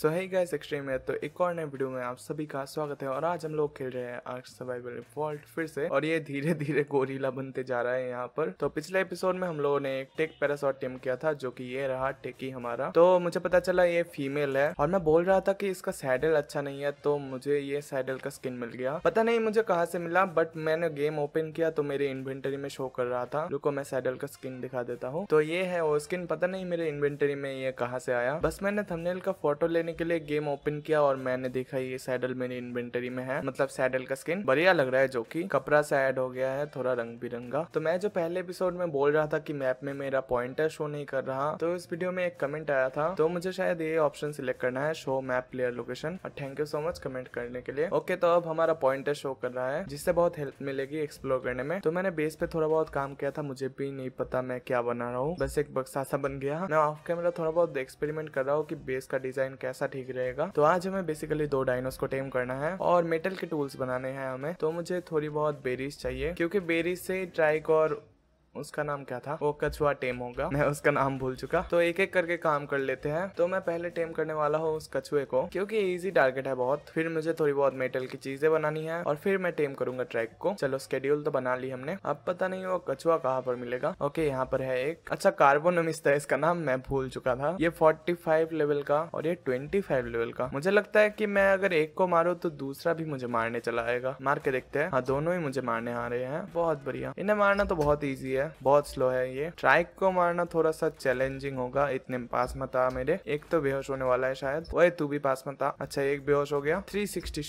सो है guys extreme है तो एक और नए वीडियो में आप सभी का स्वागत है और आज हम लोग खेल रहे हैं आर्क सर्वाइवल रिफॉल्ट फिर से और ये धीरे धीरे गोरीला बनते जा रहा है यहाँ पर तो पिछले एपिसोड में हम लोगों ने एक टेक पैरासॉट टीम किया था जो कि ये रहा टेकी हमारा तो मुझे पता चला ये फीमेल है और मैं बोल रहा था की इसका सैडल अच्छा नहीं है तो मुझे ये सैडल का स्किन मिल गया पता नहीं मुझे कहाँ से मिला बट मैंने गेम ओपन किया तो मेरे इन्वेंटरी में शो कर रहा था रुको मैं सैडल का स्किन दिखा देता हूँ तो ये है वो स्किन पता नहीं मेरे इन्वेंटरी में ये कहाँ से आया बस मैंने थमनेल का फोटो लेने करने के लिए गेम ओपन किया और मैंने देखा ये सैडल मेरी इन्वेंटरी में है मतलब सैडल का स्किन बढ़िया लग रहा है जो की कपड़ा सा एड हो गया है थोड़ा रंग बिरंगा तो मैं जो पहले एपिसोड में बोल रहा था की मैप में मेरा पॉइंटर शो नहीं कर रहा तो इस वीडियो में एक कमेंट आया था तो मुझे शायद ये ऑप्शन सिलेक्ट करना है शो मैप प्लेयर लोकेशन और thank you so much comment करने के लिए ओके तो अब हमारा पॉइंटर शो कर रहा है जिससे बहुत हेल्प मिलेगी एक्सप्लोर करने में तो मैंने बेस पे थोड़ा बहुत काम किया था मुझे भी नहीं पता मैं क्या बना रहा हूँ बस एक बक्सा सा बन गया मैं ऑफ कैमरा थोड़ा बहुत एक्सपेरिमेंट कर रहा हूँ की बेस का डिजाइन कैसा सा ठीक रहेगा तो आज हमें बेसिकली दो डायनोस को टेम करना है और मेटल के टूल्स बनाने हैं हमें तो मुझे थोड़ी बहुत बेरीज चाहिए क्योंकि बेरीज से ट्राइक और उसका नाम क्या था वो कछुआ टेम होगा मैं उसका नाम भूल चुका तो एक एक करके काम कर लेते हैं तो मैं पहले टेम करने वाला हूँ उस कछुए को क्योंकि इजी टारगेट है बहुत फिर मुझे थोड़ी बहुत मेटल की चीजें बनानी है और फिर मैं टेम करूंगा ट्रैक को चलो स्केड्यूल तो बना ली हमने अब पता नहीं वो कछुआ कहाँ पर मिलेगा ओके यहाँ पर है एक अच्छा कार्बोनमिस्ट है इसका नाम मैं भूल चुका था ये फोर्टी लेवल का और ये ट्वेंटी लेवल का मुझे लगता है की मैं अगर एक को मारू तो दूसरा भी मुझे मारने चला आएगा मार के देखते है हाँ दोनों ही मुझे मारने आ रहे हैं बहुत बढ़िया इन्हें मारना तो बहुत ईजी है है बहुत स्लो है ये ट्राइक को मारना थोड़ा सा चैलेंजिंग होगा इतने पास मत आ मेरे एक तो बेहोश होने वाला है शायद वो तू भी पास मत आ अच्छा एक बेहोश हो गया 360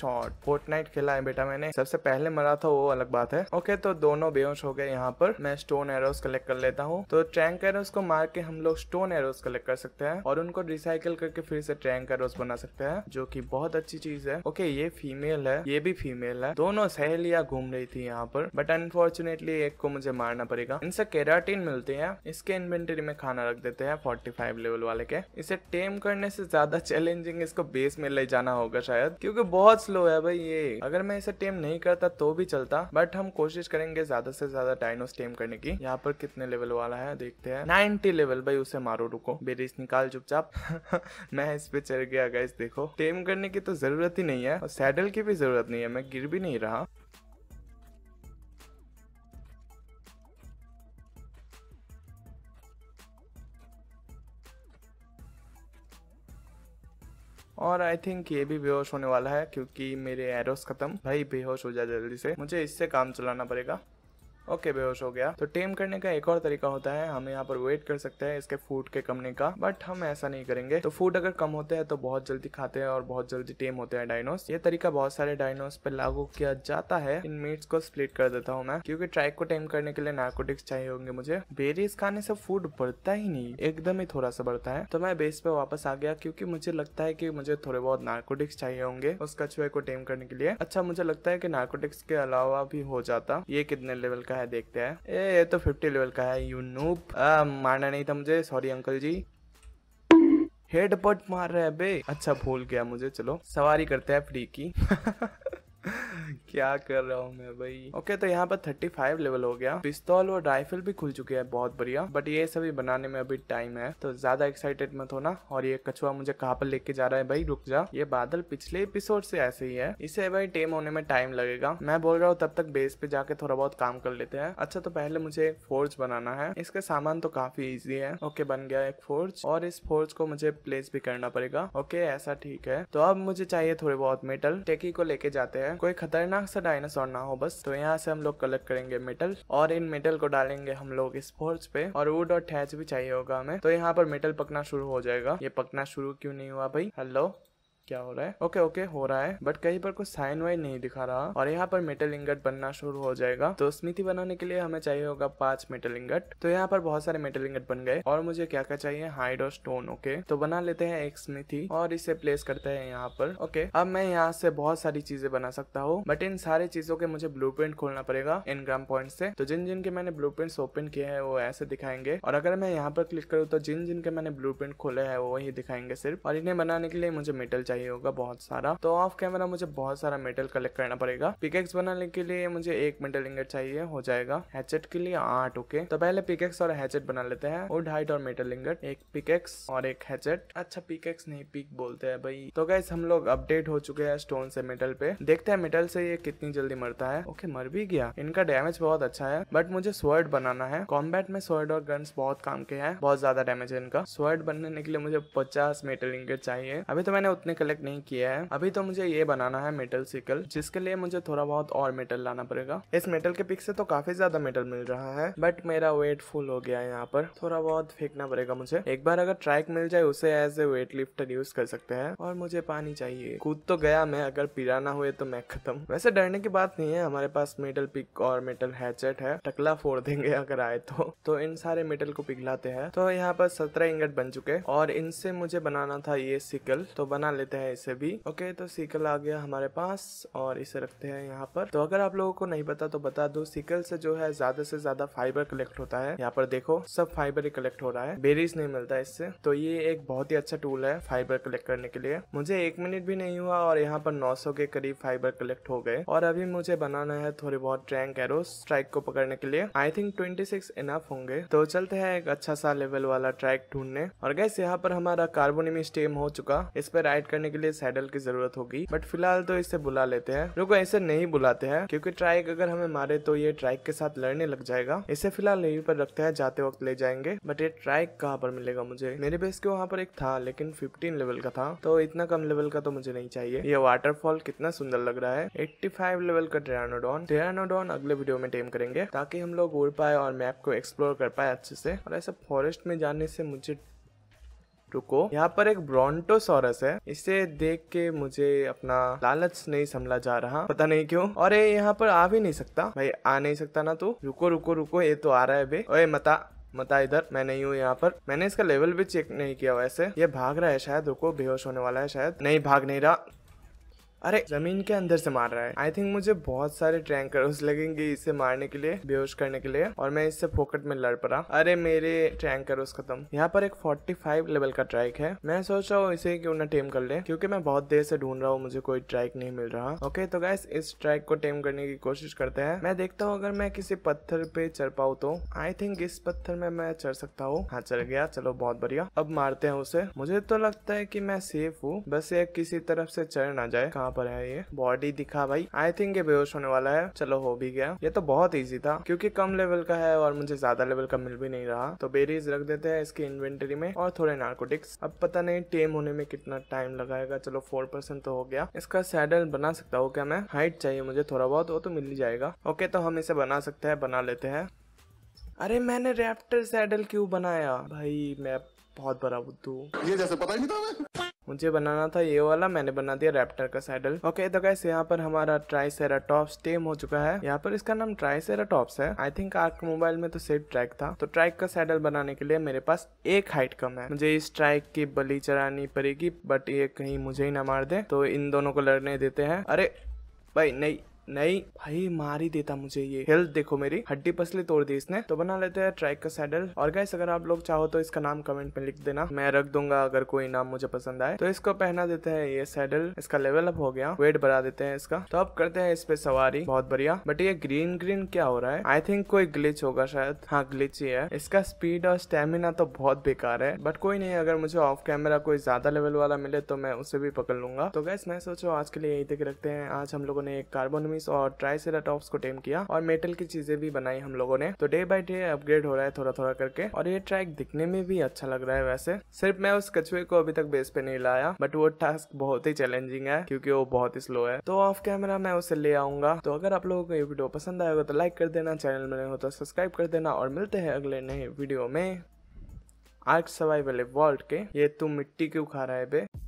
फोर्ट नाइट खेला है बेटा मैंने सबसे पहले मरा था वो अलग बात है ओके तो दोनों बेहोश हो गए यहाँ पर मैं स्टोन एरोस कलेक्ट कर लेता हूँ तो ट्रैंक एरोस को मार के हम लोग स्टोन एरोस कलेक्ट कर सकते हैं और उनको रिसाइकिल करके फिर से ट्रैंक एरोस बना सकते हैं जो की बहुत अच्छी चीज है ओके ये फीमेल है ये भी फीमेल है दोनों सहेलियां घूम रही थी यहाँ पर बट अनफॉर्चुनेटली एक को मुझे मारना पड़ेगा इनसे केराटीन मिलती है इसके इन्वेंटरी में खाना रख देते हैं 45 लेवल वाले के इसे टेम करने से ज्यादा चैलेंजिंग इसको बेस में ले जाना होगा शायद क्योंकि बहुत स्लो है भाई ये अगर मैं इसे टेम नहीं करता तो भी चलता बट हम कोशिश करेंगे ज्यादा से ज्यादा डायनोस टेम करने की यहाँ पर कितने लेवल वाला है देखते हैं नाइनटी लेवल भाई उसे मारो रुको बेरिस निकाल चुपचाप मैं इस पे चढ़ गया देखो टेम करने की तो जरूरत ही नहीं है और सैडल की भी जरूरत नहीं है मैं गिर भी नहीं रहा और आई थिंक ये भी बेहोश होने वाला है क्योंकि मेरे एरोस खत्म भाई बेहोश हो जाए जल्दी से मुझे इससे काम चलाना पड़ेगा ओके बेहोश हो गया तो टेम करने का एक और तरीका होता है हम यहाँ पर वेट कर सकते हैं इसके फूड के कमने का बट हम ऐसा नहीं करेंगे तो फूड अगर कम होते हैं तो बहुत जल्दी खाते हैं और बहुत जल्दी टेम होते हैं डायनोस ये तरीका बहुत सारे डायनोस पे लागू किया जाता है इन मीट्स को स्प्लिट कर देता हूँ मैं क्योंकि ट्राइक को टेम करने के लिए नार्कोटिक्स चाहिए होंगे मुझे बेरीज खाने से फूड बढ़ता ही नहीं एकदम ही थोड़ा सा बढ़ता है तो मैं बेस पे वापस आ गया क्यूँकी मुझे लगता है की मुझे थोड़े बहुत नार्कोटिक्स चाहिए होंगे उस कछुए को टेम करने के लिए अच्छा मुझे लगता है की नार्कोटिक्स के अलावा भी हो जाता ये कितने लेवल का है है देखते हैं ए ये तो फिफ्टी लेवल का है यू नूप आ, मारना नहीं था मुझे सॉरी अंकल जी हेडपट मार रहे है बे अच्छा भूल गया मुझे चलो सवारी करते हैं फ्री की क्या कर रहा हूँ मैं भाई ओके तो यहाँ पर 35 लेवल हो गया पिस्तौल और राइफल भी खुल चुके हैं बहुत बढ़िया बट ये सभी बनाने में अभी टाइम है तो ज्यादा एक्साइटेड मत होना और ये कछुआ मुझे कहाँ पर लेके जा रहा है भाई रुक जा ये बादल पिछले एपिसोड से ऐसे ही है इसे भाई टेम होने में टाइम लगेगा मैं बोल रहा हूँ तब तक बेस पे जाके थोड़ा बहुत काम कर लेते हैं अच्छा तो पहले मुझे एक फोर्ज बनाना है इसका सामान तो काफी ईजी है ओके बन गया एक फोर्ज और इस फोर्ज को मुझे प्लेस भी करना पड़ेगा ओके ऐसा ठीक है तो अब मुझे चाहिए थोड़े बहुत मेटल टेकी को लेके जाते हैं है कोई खतरनाक सा डायनासोर ना हो बस तो यहाँ से हम लोग कलेक्ट करेंगे मेटल और इन मेटल को डालेंगे हम लोग स्पोर्ट्स पे और वुड और ठैच भी चाहिए होगा हमें तो यहाँ पर मेटल पकना शुरू हो जाएगा ये पकना शुरू क्यों नहीं हुआ भाई हेलो क्या हो रहा है ओके ओके हो रहा है बट कहीं पर कुछ साइन वाइन नहीं दिखा रहा और यहाँ पर मेटल इंगट बनना शुरू हो जाएगा तो स्मृति बनाने के लिए हमें चाहिए होगा पांच मेटल इंगट तो यहाँ पर बहुत सारे मेटल इंगट बन गए और मुझे क्या क्या चाहिए हाइड और स्टोन ओके तो बना लेते हैं एक स्मृति और इसे प्लेस करते हैं यहाँ पर ओके अब मैं यहाँ से बहुत सारी चीजें बना सकता हूँ बट इन सारी चीजों के मुझे ब्लू खोलना पड़ेगा इन ग्राम पॉइंट से तो जिन जिनके मैंने ब्लू ओपन किए हैं वो ऐसे दिखाएंगे और अगर मैं यहाँ पर क्लिक करूँ तो जिन जिनके मैंने ब्लू खोले है वो ही दिखाएंगे सिर्फ और इन्हें बनाने के लिए मुझे मेटल चाहिए होगा बहुत सारा तो ऑफ कैमरा मुझे बहुत सारा मेटल कलेक्ट करना पड़ेगा पिकेक्स बनाने के लिए मुझे एक मेटल इंगेट चाहिए हो जाएगा हैचेट के लिए आठ ओके तो पहले पिकेक्स और हैचेट बना लेते हैं वुड हाइट और मेटल इंगेट एक पिकेक्स और एक हैचेट अच्छा पिकेक्स नहीं पिक बोलते हैं भाई तो गैस हम लोग अपडेट हो चुके हैं स्टोन से मेटल पे देखते हैं मेटल से ये कितनी जल्दी मरता है ओके मर भी गया इनका डैमेज बहुत अच्छा है बट मुझे स्वर्ड बनाना है कॉम्बैट में स्वर्ड और गन्स बहुत काम के हैं बहुत ज्यादा डैमेज है इनका स्वर्ड बनाने के लिए मुझे पचास मेटल इंगेट चाहिए अभी तो मैंने उतने कलेक्ट नहीं किया है अभी तो मुझे ये बनाना है मेटल सिकल जिसके लिए मुझे थोड़ा बहुत और मेटल लाना पड़ेगा इस मेटल के पिक से तो काफी ज्यादा मेटल मिल रहा है बट मेरा वेट फुल हो गया है यहाँ पर थोड़ा बहुत फेंकना पड़ेगा मुझे एक बार अगर ट्रैक मिल जाए उसे as a weight lifter use कर सकते हैं और मुझे पानी चाहिए कूद तो गया मैं अगर पिराना हुए तो मैं खत्म वैसे डरने की बात नहीं है हमारे पास मेटल पिक और मेटल हैचेट है टकला फोड़ देंगे अगर आए तो तो इन सारे मेटल को पिघलाते हैं तो यहाँ पर सत्रह इंगट बन चुके और इनसे मुझे बनाना था ये सिकल तो बना लेते लेते हैं इसे भी ओके तो सीकल आ गया हमारे पास और इसे रखते हैं यहाँ पर तो अगर आप लोगों को नहीं पता तो बता दो सीकल से जो है ज्यादा से ज्यादा फाइबर कलेक्ट होता है यहाँ पर देखो सब फाइबर ही कलेक्ट हो रहा है बेरीज नहीं मिलता इससे तो ये एक बहुत ही अच्छा टूल है फाइबर कलेक्ट करने के लिए मुझे एक मिनट भी नहीं हुआ और यहाँ पर नौ के करीब फाइबर कलेक्ट हो गए और अभी मुझे बनाना है थोड़ी बहुत ट्रैंक एरो स्ट्राइक को पकड़ने के लिए I think twenty six enough होंगे तो चलते हैं एक अच्छा सा लेवल वाला ट्रैक ढूंढने और गैस यहाँ पर हमारा कार्बोनिमी स्टेम हो चुका इस पर राइट करने करने के लिए सैडल की जरूरत होगी बट फिलहाल तो इसे बुला लेते हैं रुको ऐसे नहीं बुलाते हैं क्योंकि ट्राइक अगर हमें मारे तो ये ट्राइक के साथ लड़ने लग जाएगा इसे फिलहाल यही पर रखते हैं जाते वक्त ले जाएंगे बट ये ट्राइक कहाँ पर मिलेगा मुझे मेरे बेस के वहाँ पर एक था लेकिन फिफ्टीन लेवल का था तो इतना कम लेवल का तो मुझे नहीं चाहिए ये वाटरफॉल कितना सुंदर लग रहा है एट्टी फाइव लेवल का ड्रेनोडॉन ड्रेनोडॉन अगले वीडियो में टेम करेंगे ताकि हम लोग उड़ पाए और मैप को एक्सप्लोर कर पाए अच्छे से और ऐसे फॉरेस्ट में जाने से मुझे रुको यहाँ पर एक ब्रॉन्टोसोरस है इसे देख के मुझे अपना लालच नहीं संभला जा रहा पता नहीं क्यों और ये यहाँ पर आ भी नहीं सकता भाई आ नहीं सकता ना तू रुको रुको रुको ये तो आ रहा है भाई अरे मता मता इधर मैं नहीं हूँ यहाँ पर मैंने इसका लेवल भी चेक नहीं किया वैसे ये भाग रहा है शायद रुको बेहोश होने वाला है शायद नहीं भाग नहीं रहा अरे जमीन के अंदर से मार रहा है आई थिंक मुझे बहुत सारे ट्रैंकर्स लगेंगे इसे मारने के लिए बेहोश करने के लिए और मैं इससे फोकट में लड़ पड़ा अरे मेरे ट्रैंकर्स खत्म यहाँ पर एक 45 लेवल का ट्राइक है मैं सोच रहा हूँ इसे क्यों ना टेम कर ले क्योंकि मैं बहुत देर से ढूंढ रहा हूँ मुझे कोई ट्राइक नहीं मिल रहा ओके तो गैस इस ट्राइक को टेम करने की कोशिश करते हैं मैं देखता हूँ अगर मैं किसी पत्थर पे चढ़ पाऊ तो आई थिंक इस पत्थर में मैं चढ़ सकता हूँ हाँ चढ़ गया चलो बहुत बढ़िया अब मारते हैं उसे मुझे तो लगता है की मैं सेफ हूँ बस ये किसी तरफ से चढ़ ना जाए यहाँ पर है ये बॉडी दिखा भाई आई थिंक ये बेहोश होने वाला है चलो हो भी गया ये तो बहुत ईजी था क्योंकि कम लेवल का है और मुझे ज्यादा लेवल का मिल भी नहीं रहा तो बेरीज रख देते हैं इसकी इन्वेंटरी में और थोड़े नार्कोटिक्स अब पता नहीं टेम होने में कितना टाइम लगाएगा चलो फोर तो हो गया इसका सैडल बना सकता हूँ क्या मैं हाइट चाहिए मुझे थोड़ा बहुत वो तो मिल ही जाएगा ओके तो हम इसे बना सकते हैं बना लेते हैं अरे मैंने रैप्टर सैडल क्यों बनाया भाई मैं बहुत बड़ा बुद्धू ये जैसे पता ही नहीं था मुझे बनाना था ये वाला मैंने बना दिया रैप्टर का सैडल ओके तो कैसे यहाँ पर हमारा ट्राइसेराटॉप्स टेम हो चुका है यहाँ पर इसका नाम ट्राइसेराटॉप्स है आई थिंक आपके मोबाइल में तो सिर्फ ट्रैक था तो ट्रैक का सैडल बनाने के लिए मेरे पास एक हाइट कम है मुझे इस ट्रैक की बली चरानी पड़ेगी बट ये कहीं मुझे ही ना मार दे तो इन दोनों को लड़ने देते हैं अरे भाई नहीं नहीं भाई मार ही देता मुझे ये हेल्थ देखो मेरी हड्डी पसली तोड़ दी इसने तो बना लेते हैं ट्रैक का सैडल और गैस अगर आप लोग चाहो तो इसका नाम कमेंट में लिख देना मैं रख दूंगा अगर कोई नाम मुझे पसंद आए तो इसको पहना देते हैं ये सैडल इसका लेवल अप हो गया वेट बढ़ा देते हैं इसका तो अब करते हैं इस पे सवारी बहुत बढ़िया बट ये ग्रीन ग्रीन क्या हो रहा है आई थिंक कोई ग्लिच होगा शायद हाँ ग्लिच ही है इसका स्पीड और स्टेमिना तो बहुत बेकार है बट कोई नहीं अगर मुझे ऑफ कैमरा कोई ज्यादा लेवल वाला मिले तो मैं उसे भी पकड़ लूंगा तो गैस मैं सोचो आज के लिए यही तक रखते हैं आज हम लोगों ने एक कार्बोनमी आर्टेमिस और ट्राइसेराटॉप्स को टेम किया और मेटल की चीजें भी बनाई हम लोगों ने तो डे बाई डे अपग्रेड हो रहा है थोड़ा थोड़ा करके और ये ट्रैक दिखने में भी अच्छा लग रहा है वैसे सिर्फ मैं उस कछुए को अभी तक बेस पे नहीं लाया बट वो टास्क बहुत ही चैलेंजिंग है क्योंकि वो बहुत ही स्लो है तो ऑफ कैमरा मैं उसे ले आऊंगा तो अगर आप लोगों को ये वीडियो पसंद आएगा तो लाइक कर देना चैनल में हो तो सब्सक्राइब कर देना और मिलते हैं अगले नए वीडियो में आर्ट सर्वाइवल वर्ल्ड के ये तुम मिट्टी क्यों खा रहा है बे